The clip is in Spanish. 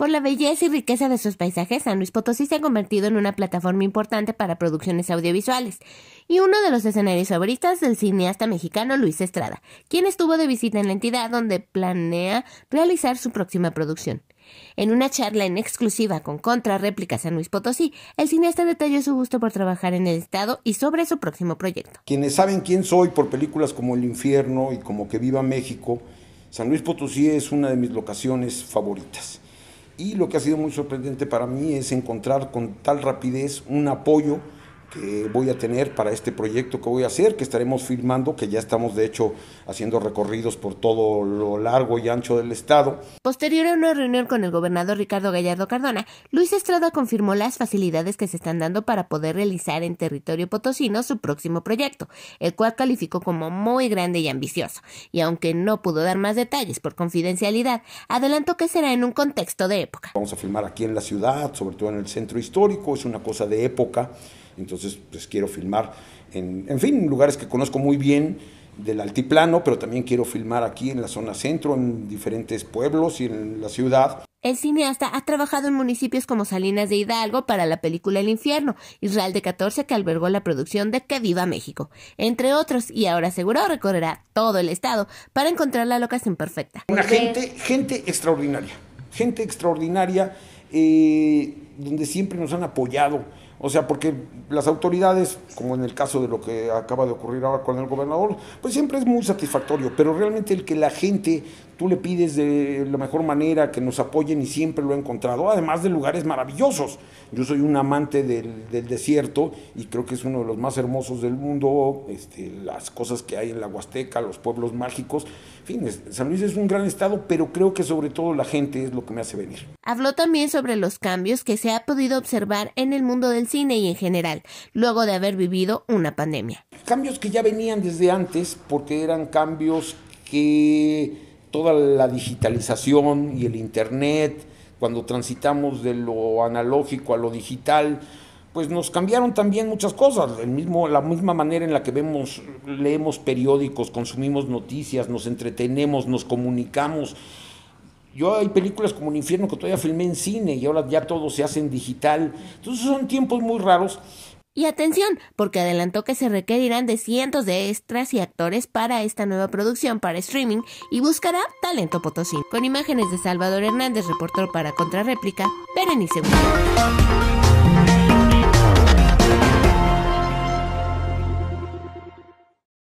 Por la belleza y riqueza de sus paisajes, San Luis Potosí se ha convertido en una plataforma importante para producciones audiovisuales y uno de los escenarios favoritos del cineasta mexicano Luis Estrada, quien estuvo de visita en la entidad donde planea realizar su próxima producción. En una charla en exclusiva con Réplica, San Luis Potosí, el cineasta detalló su gusto por trabajar en el Estado y sobre su próximo proyecto. Quienes saben quién soy por películas como El Infierno y como Que Viva México, San Luis Potosí es una de mis locaciones favoritas y lo que ha sido muy sorprendente para mí es encontrar con tal rapidez un apoyo que voy a tener para este proyecto que voy a hacer, que estaremos filmando, que ya estamos de hecho haciendo recorridos por todo lo largo y ancho del estado. Posterior a una reunión con el gobernador Ricardo Gallardo Cardona, Luis Estrada confirmó las facilidades que se están dando para poder realizar en territorio potosino su próximo proyecto, el cual calificó como muy grande y ambicioso. Y aunque no pudo dar más detalles por confidencialidad, adelantó que será en un contexto de época. Vamos a filmar aquí en la ciudad, sobre todo en el centro histórico, es una cosa de época. Entonces, pues quiero filmar en, en fin, lugares que conozco muy bien del altiplano, pero también quiero filmar aquí en la zona centro, en diferentes pueblos y en la ciudad. El cineasta ha trabajado en municipios como Salinas de Hidalgo para la película El Infierno, Israel de 14 que albergó la producción de Que Viva México, entre otros, y ahora seguro recorrerá todo el estado para encontrar la locación perfecta. Una gente, gente extraordinaria, gente extraordinaria. Eh, donde siempre nos han apoyado. O sea, porque las autoridades, como en el caso de lo que acaba de ocurrir ahora con el gobernador, pues siempre es muy satisfactorio, pero realmente el que la gente, tú le pides de la mejor manera que nos apoyen y siempre lo he encontrado, además de lugares maravillosos. Yo soy un amante del, desierto y creo que es uno de los más hermosos del mundo, este, las cosas que hay en la Huasteca, los pueblos mágicos. En fin, San Luis es un gran estado, pero creo que sobre todo la gente es lo que me hace venir. Habló también sobre los cambios que se ha podido observar en el mundo del cine y en general, luego de haber vivido una pandemia. Cambios que ya venían desde antes, porque eran cambios que toda la digitalización y el Internet, cuando transitamos de lo analógico a lo digital, pues nos cambiaron también muchas cosas. El mismo, la misma manera en la que vemos, leemos periódicos, consumimos noticias, nos entretenemos, nos comunicamos yo hay películas como El infierno que todavía filmé en cine y ahora ya todo se hace en digital. Entonces son tiempos muy raros. Y atención, porque adelantó que se requerirán de cientos de extras y actores para esta nueva producción para streaming y buscará talento potosí. Con imágenes de Salvador Hernández, reportero para Contrarréplica, Berenice